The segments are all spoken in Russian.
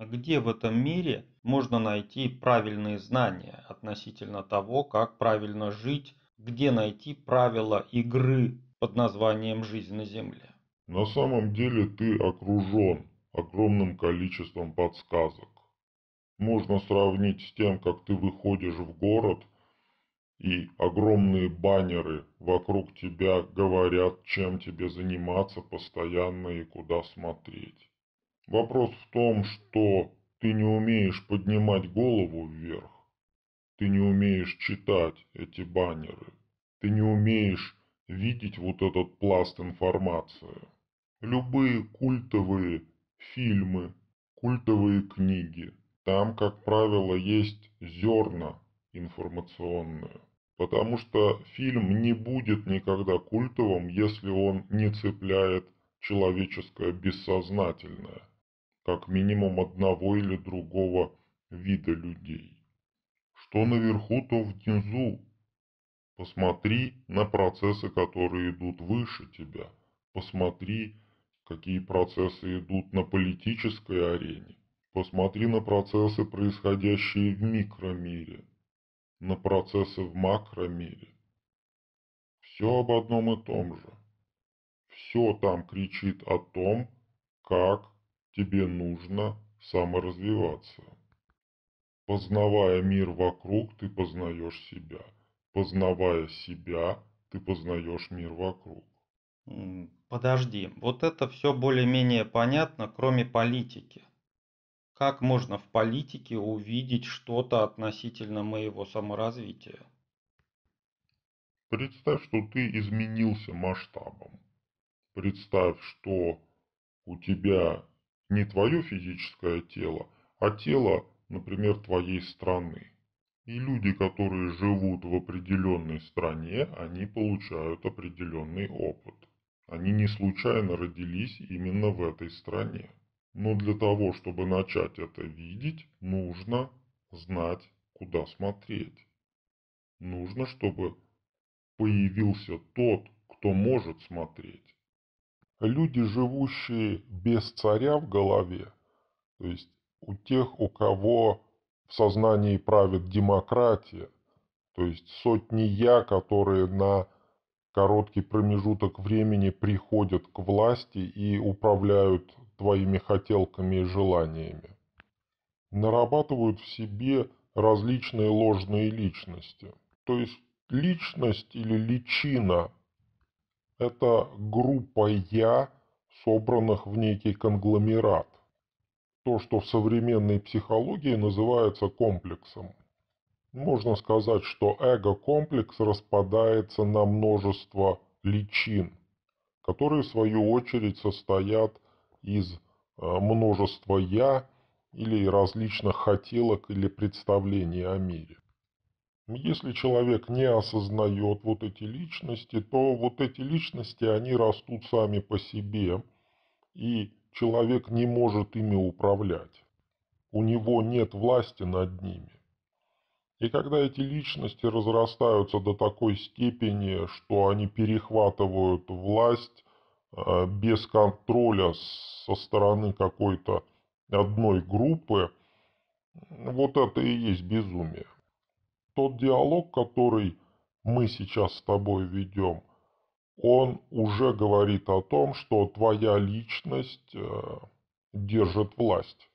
А где в этом мире можно найти правильные знания относительно того, как правильно жить, где найти правила игры под названием «Жизнь на Земле»? На самом деле ты окружен огромным количеством подсказок. Можно сравнить с тем, как ты выходишь в город, и огромные баннеры вокруг тебя говорят, чем тебе заниматься постоянно и куда смотреть. Вопрос в том, что ты не умеешь поднимать голову вверх. Ты не умеешь читать эти баннеры. Ты не умеешь видеть вот этот пласт информации. Любые культовые фильмы, культовые книги. Там, как правило, есть зерна информационные. Потому что фильм не будет никогда культовым, если он не цепляет человеческое бессознательное как минимум одного или другого вида людей. Что наверху, то внизу. Посмотри на процессы, которые идут выше тебя. Посмотри, какие процессы идут на политической арене. Посмотри на процессы, происходящие в микромире, на процессы в макромире. Все об одном и том же. Все там кричит о том, как тебе нужно саморазвиваться. Познавая мир вокруг, ты познаешь себя. Познавая себя, ты познаешь мир вокруг. Подожди, вот это все более-менее понятно, кроме политики. Как можно в политике увидеть что-то относительно моего саморазвития? Представь, что ты изменился масштабом. Представь, что у тебя не твое физическое тело, а тело, например, твоей страны. И люди, которые живут в определенной стране, они получают определенный опыт. Они не случайно родились именно в этой стране. Но для того, чтобы начать это видеть, нужно знать, куда смотреть. Нужно, чтобы появился тот, кто может смотреть люди, живущие без царя в голове, то есть у тех, у кого в сознании правит демократия, то есть сотни «я», которые на короткий промежуток времени приходят к власти и управляют твоими хотелками и желаниями. Нарабатывают в себе различные ложные личности. То есть личность или личина это группа «я», собранных в некий конгломерат. То, что в современной психологии называется комплексом. Можно сказать, что эго-комплекс распадается на множество личин, которые в свою очередь состоят из э, множества «я» или различных хотелок или представлений о мире. Если человек не осознает вот эти личности, то вот эти личности, они растут сами по себе, и человек не может ими управлять. У него нет власти над ними. И когда эти личности разрастаются до такой степени, что они перехватывают власть э, без контроля со стороны какой-то одной группы, вот это и есть безумие тот диалог, который мы сейчас с тобой ведем, он уже говорит о том, что твоя личность э, держит власть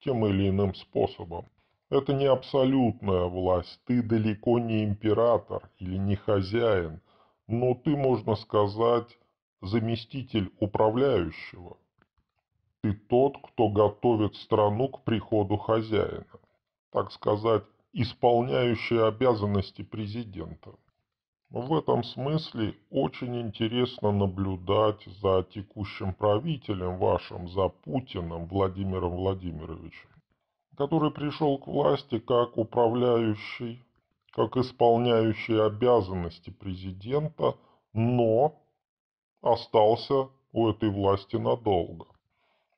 тем или иным способом. Это не абсолютная власть, ты далеко не император или не хозяин, но ты, можно сказать, заместитель управляющего. Ты тот, кто готовит страну к приходу хозяина. Так сказать, исполняющий обязанности президента. В этом смысле очень интересно наблюдать за текущим правителем вашим, за Путиным Владимиром Владимировичем, который пришел к власти как управляющий, как исполняющий обязанности президента, но остался у этой власти надолго.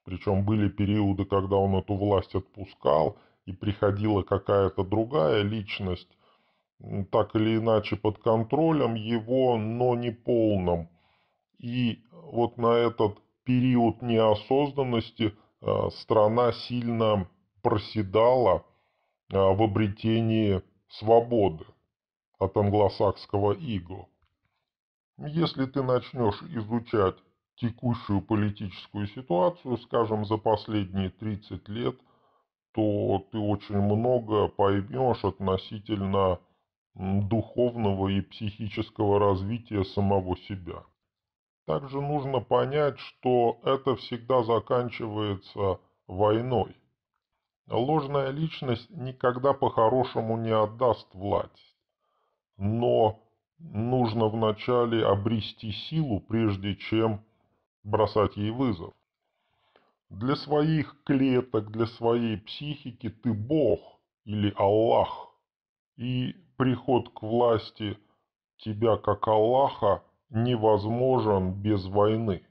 Причем были периоды, когда он эту власть отпускал – и приходила какая-то другая личность, так или иначе под контролем его, но не полным. И вот на этот период неосознанности а, страна сильно проседала а, в обретении свободы от англосакского иго. Если ты начнешь изучать текущую политическую ситуацию, скажем, за последние 30 лет – то ты очень много поймешь относительно духовного и психического развития самого себя. Также нужно понять, что это всегда заканчивается войной. Ложная личность никогда по-хорошему не отдаст власть. Но нужно вначале обрести силу, прежде чем бросать ей вызов. Для своих клеток, для своей психики ты Бог или Аллах. И приход к власти тебя как Аллаха невозможен без войны,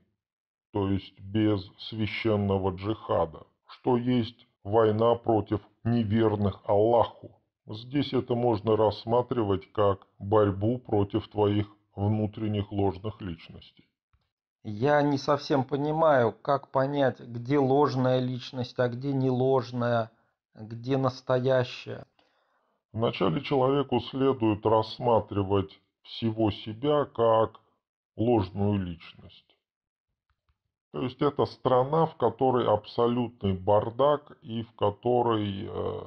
то есть без священного джихада, что есть война против неверных Аллаху. Здесь это можно рассматривать как борьбу против твоих внутренних ложных личностей. Я не совсем понимаю, как понять, где ложная личность, а где не ложная, где настоящая. Вначале человеку следует рассматривать всего себя как ложную личность. То есть это страна, в которой абсолютный бардак и в которой э,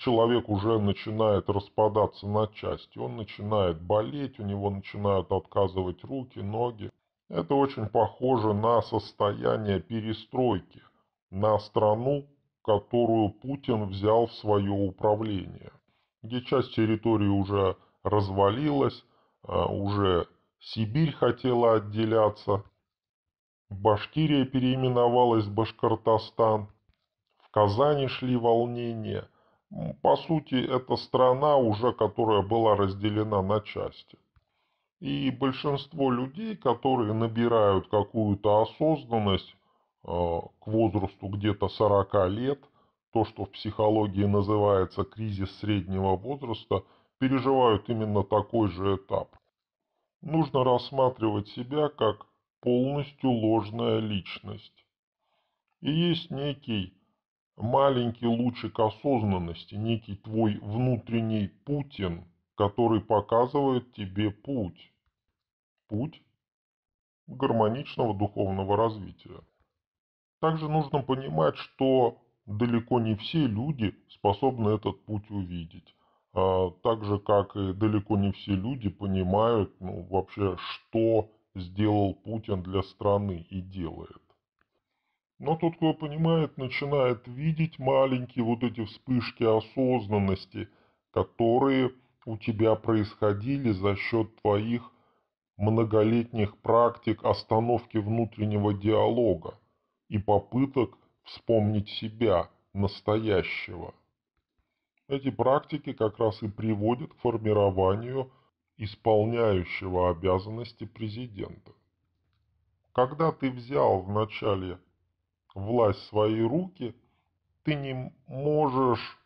человек уже начинает распадаться на части, он начинает болеть, у него начинают отказывать руки, ноги. Это очень похоже на состояние перестройки, на страну, которую Путин взял в свое управление, где часть территории уже развалилась, а, уже Сибирь хотела отделяться, Башкирия переименовалась в Башкортостан, в Казани шли волнения – по сути, это страна уже, которая была разделена на части. И большинство людей, которые набирают какую-то осознанность э, к возрасту где-то 40 лет, то, что в психологии называется кризис среднего возраста, переживают именно такой же этап. Нужно рассматривать себя как полностью ложная личность. И есть некий маленький лучик осознанности, некий твой внутренний Путин, который показывает тебе путь. Путь гармоничного духовного развития. Также нужно понимать, что далеко не все люди способны этот путь увидеть. А, так же, как и далеко не все люди понимают ну, вообще, что сделал Путин для страны и делает. Но тот, кто понимает, начинает видеть маленькие вот эти вспышки осознанности, которые у тебя происходили за счет твоих многолетних практик остановки внутреннего диалога и попыток вспомнить себя, настоящего. Эти практики как раз и приводят к формированию исполняющего обязанности президента. Когда ты взял в начале власть в свои руки, ты не можешь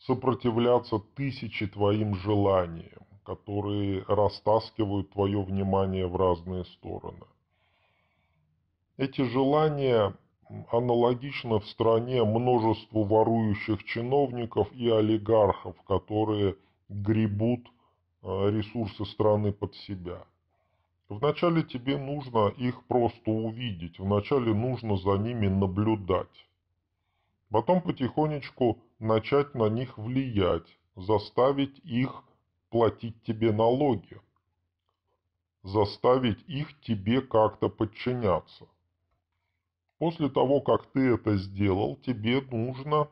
сопротивляться тысяче твоим желаниям, которые растаскивают твое внимание в разные стороны. Эти желания аналогично в стране множеству ворующих чиновников и олигархов, которые гребут э, ресурсы страны под себя – Вначале тебе нужно их просто увидеть, вначале нужно за ними наблюдать. Потом потихонечку начать на них влиять, заставить их платить тебе налоги, заставить их тебе как-то подчиняться. После того, как ты это сделал, тебе нужно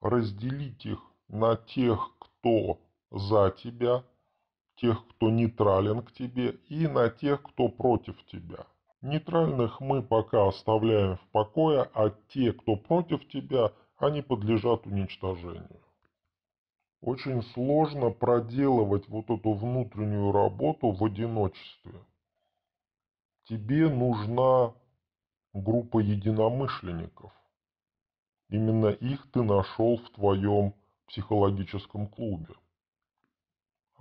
разделить их на тех, кто за тебя, тех, кто нейтрален к тебе, и на тех, кто против тебя. Нейтральных мы пока оставляем в покое, а те, кто против тебя, они подлежат уничтожению. Очень сложно проделывать вот эту внутреннюю работу в одиночестве. Тебе нужна группа единомышленников. Именно их ты нашел в твоем психологическом клубе.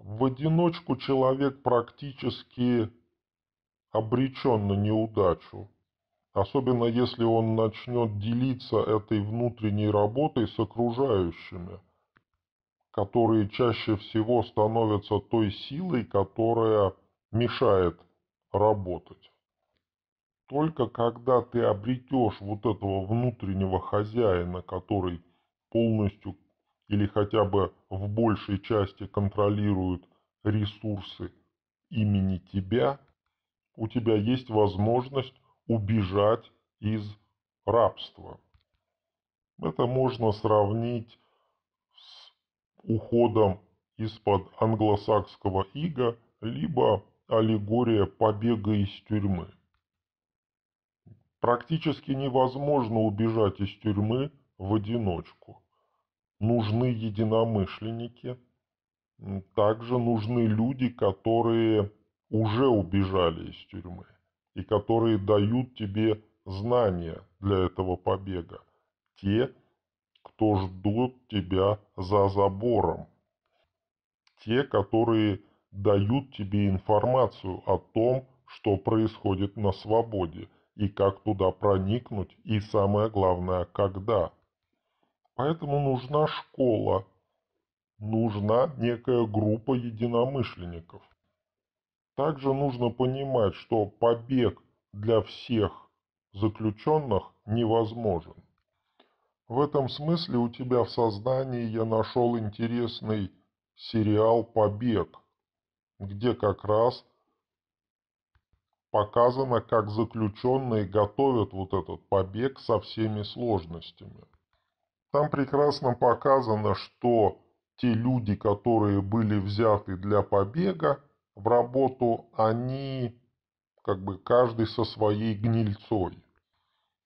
В одиночку человек практически обречен на неудачу. Особенно если он начнет делиться этой внутренней работой с окружающими, которые чаще всего становятся той силой, которая мешает работать. Только когда ты обретешь вот этого внутреннего хозяина, который полностью или хотя бы в большей части контролируют ресурсы имени тебя, у тебя есть возможность убежать из рабства. Это можно сравнить с уходом из-под англосакского ига, либо аллегория побега из тюрьмы. Практически невозможно убежать из тюрьмы в одиночку нужны единомышленники, также нужны люди, которые уже убежали из тюрьмы и которые дают тебе знания для этого побега. Те, кто ждут тебя за забором. Те, которые дают тебе информацию о том, что происходит на свободе и как туда проникнуть, и самое главное, когда – Поэтому нужна школа, нужна некая группа единомышленников. Также нужно понимать, что побег для всех заключенных невозможен. В этом смысле у тебя в сознании я нашел интересный сериал «Побег», где как раз показано, как заключенные готовят вот этот побег со всеми сложностями. Там прекрасно показано, что те люди, которые были взяты для побега в работу, они как бы каждый со своей гнильцой.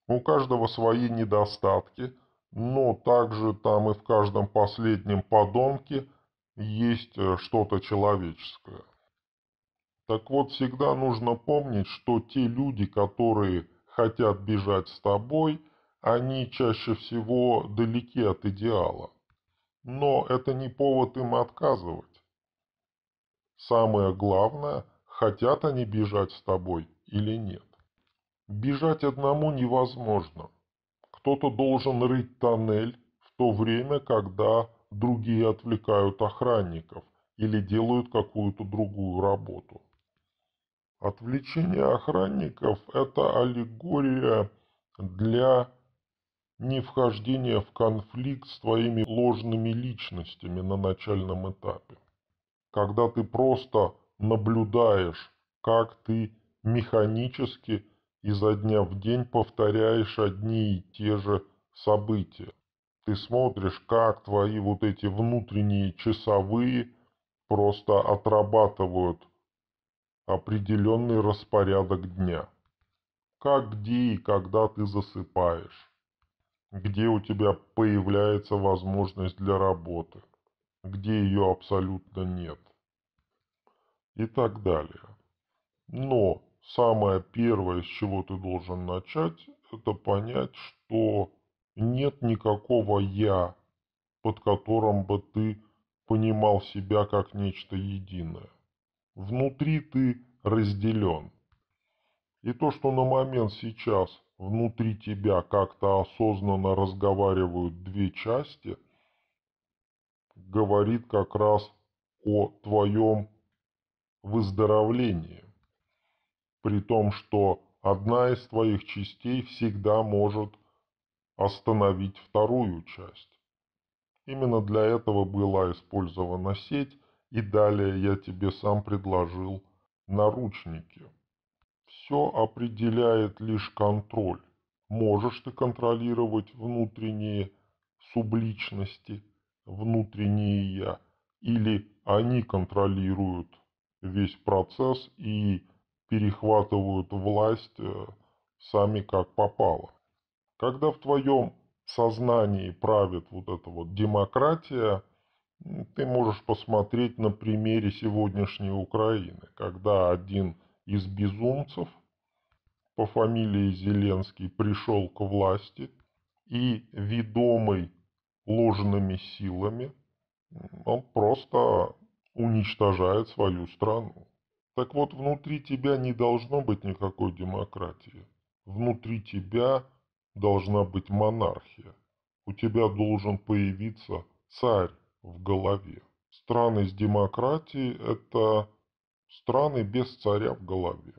У каждого свои недостатки, но также там и в каждом последнем подонке есть э, что-то человеческое. Так вот, всегда нужно помнить, что те люди, которые хотят бежать с тобой – они чаще всего далеки от идеала. Но это не повод им отказывать. Самое главное, хотят они бежать с тобой или нет. Бежать одному невозможно. Кто-то должен рыть тоннель в то время, когда другие отвлекают охранников или делают какую-то другую работу. Отвлечение охранников – это аллегория для не вхождение в конфликт с твоими ложными личностями на начальном этапе. Когда ты просто наблюдаешь, как ты механически изо дня в день повторяешь одни и те же события. Ты смотришь, как твои вот эти внутренние часовые просто отрабатывают определенный распорядок дня. Как, где и когда ты засыпаешь где у тебя появляется возможность для работы, где ее абсолютно нет и так далее. Но самое первое, с чего ты должен начать, это понять, что нет никакого «я», под которым бы ты понимал себя как нечто единое. Внутри ты разделен. И то, что на момент сейчас внутри тебя как-то осознанно разговаривают две части, говорит как раз о твоем выздоровлении. При том, что одна из твоих частей всегда может остановить вторую часть. Именно для этого была использована сеть, и далее я тебе сам предложил наручники все определяет лишь контроль. Можешь ты контролировать внутренние субличности, внутренние «я», или они контролируют весь процесс и перехватывают власть э, сами как попало. Когда в твоем сознании правит вот эта вот демократия, ты можешь посмотреть на примере сегодняшней Украины, когда один из безумцев по фамилии Зеленский пришел к власти и, ведомый ложными силами, он просто уничтожает свою страну. Так вот, внутри тебя не должно быть никакой демократии. Внутри тебя должна быть монархия. У тебя должен появиться царь в голове. Страны с демократией – это Страны без царя в голове.